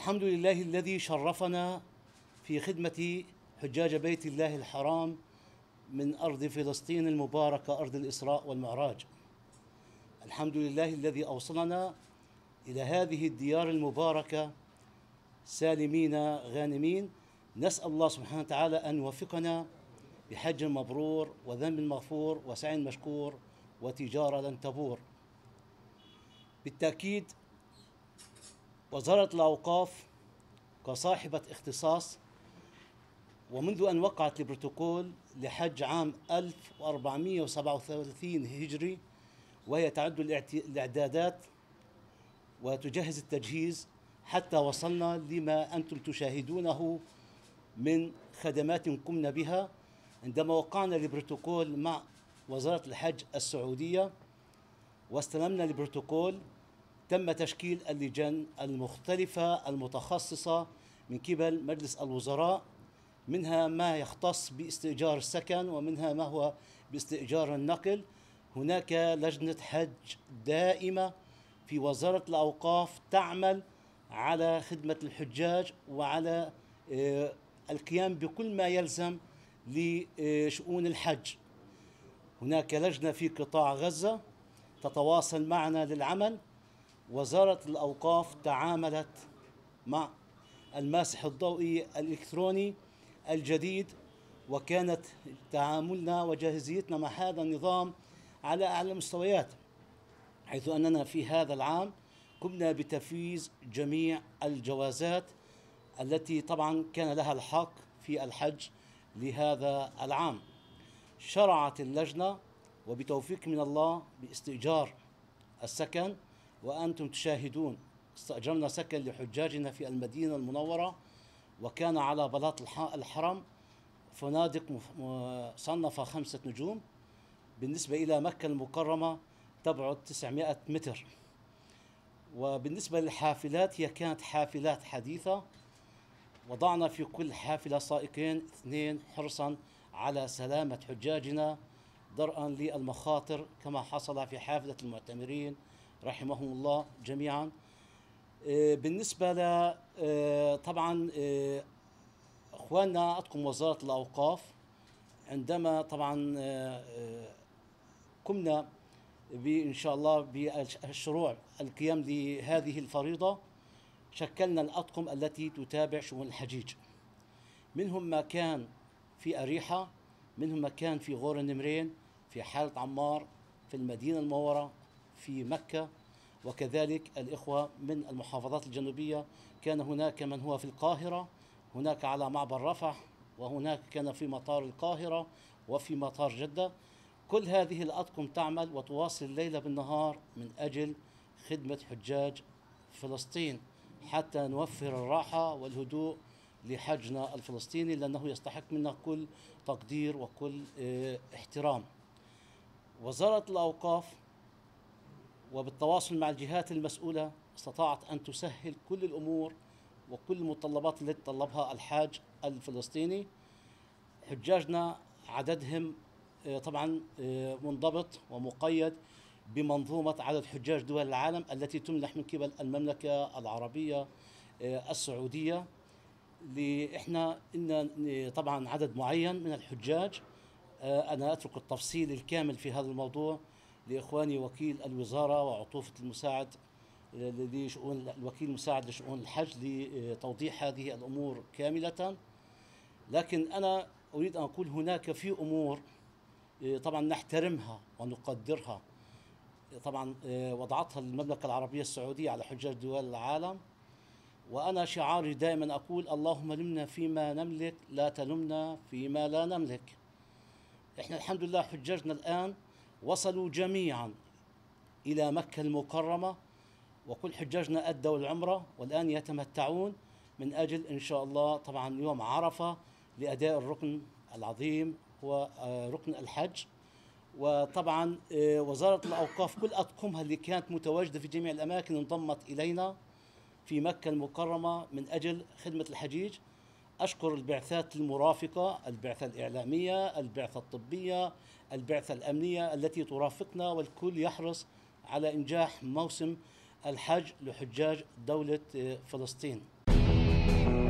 الحمد لله الذي شرفنا في خدمة حجاج بيت الله الحرام من أرض فلسطين المباركة أرض الإسراء والمعراج الحمد لله الذي أوصلنا إلى هذه الديار المباركة سالمين غانمين نسأل الله سبحانه وتعالى أن يوفقنا بحج مبرور وذنب مغفور وسعي مشكور وتجارة لن تبور بالتأكيد وزارة الأوقاف كصاحبة اختصاص ومنذ أن وقعت البروتوكول لحج عام 1437 هجري وهي تعد الإعدادات وتجهز التجهيز حتى وصلنا لما أنتم تشاهدونه من خدمات قمنا بها عندما وقعنا البروتوكول مع وزارة الحج السعودية واستلمنا البروتوكول تم تشكيل اللجان المختلفة المتخصصة من قبل مجلس الوزراء منها ما يختص باستئجار السكن ومنها ما هو باستئجار النقل هناك لجنة حج دائمة في وزارة الأوقاف تعمل على خدمة الحجاج وعلى آه، القيام بكل ما يلزم لشؤون الحج هناك لجنة في قطاع غزة تتواصل معنا للعمل وزارة الأوقاف تعاملت مع الماسح الضوئي الإلكتروني الجديد وكانت تعاملنا وجاهزيتنا مع هذا النظام على أعلى المستويات حيث أننا في هذا العام قمنا بتفويز جميع الجوازات التي طبعا كان لها الحق في الحج لهذا العام شرعت اللجنة وبتوفيق من الله باستئجار السكن وأنتم تشاهدون استأجرنا سكن لحجاجنا في المدينة المنورة وكان على بلاط الحرم فنادق مصنفة خمسة نجوم بالنسبة إلى مكة المكرمة تبعد 900 متر وبالنسبة للحافلات هي كانت حافلات حديثة وضعنا في كل حافلة سائقين اثنين حرصا على سلامة حجاجنا درءا للمخاطر كما حصل في حافلة المعتمرين رحمهم الله جميعا آه، بالنسبة ل آه، طبعا آه، اخواننا اطقم وزارة الاوقاف عندما طبعا قمنا ان شاء الله بالشروع القيام لهذه الفريضة شكلنا الاطقم التي تتابع شؤون الحجيج منهم ما كان في أريحة منهم ما كان في غور النمرين في حالة عمار في المدينة المنورة في مكة وكذلك الإخوة من المحافظات الجنوبية كان هناك من هو في القاهرة هناك على معبر رفح وهناك كان في مطار القاهرة وفي مطار جدة كل هذه الأطقم تعمل وتواصل الليلة بالنهار من أجل خدمة حجاج فلسطين حتى نوفر الراحة والهدوء لحجنا الفلسطيني لأنه يستحق منا كل تقدير وكل آه، احترام وزارة الأوقاف وبالتواصل مع الجهات المسؤولة استطاعت أن تسهل كل الأمور وكل المتطلبات التي طلبها الحاج الفلسطيني حجاجنا عددهم آه، طبعا آه، منضبط ومقيد بمنظومة عدد حجاج دول العالم التي تمنح من قبل المملكة العربية آه، السعودية احنا ان طبعا عدد معين من الحجاج انا اترك التفصيل الكامل في هذا الموضوع لإخواني وكيل الوزارة وعطوفة المساعد لشؤون الوكيل المساعد لشؤون الحج لتوضيح هذه الأمور كاملة لكن أنا أريد أن أقول هناك في أمور آه، طبعا نحترمها ونقدرها طبعا آه، وضعتها المملكة العربية السعودية على حجاج دول العالم وأنا شعاري دائما أقول اللهم لمنا فيما نملك لا تلمنا فيما لا نملك إحنا الحمد لله حجاجنا الآن وصلوا جميعا إلى مكة المكرمة وكل حجاجنا أدوا العمرة والآن يتمتعون من أجل إن شاء الله طبعا يوم عرفة لأداء الركن العظيم هو ركن الحج وطبعا آه، وزارة الأوقاف كل أطقمها اللي كانت متواجدة في جميع الأماكن انضمت إلينا في مكة المكرمة من أجل خدمة الحجيج أشكر البعثات المرافقة البعثة الإعلامية البعثة الطبية البعثة الأمنية التي ترافقنا والكل يحرص على إنجاح موسم الحج لحجاج دولة فلسطين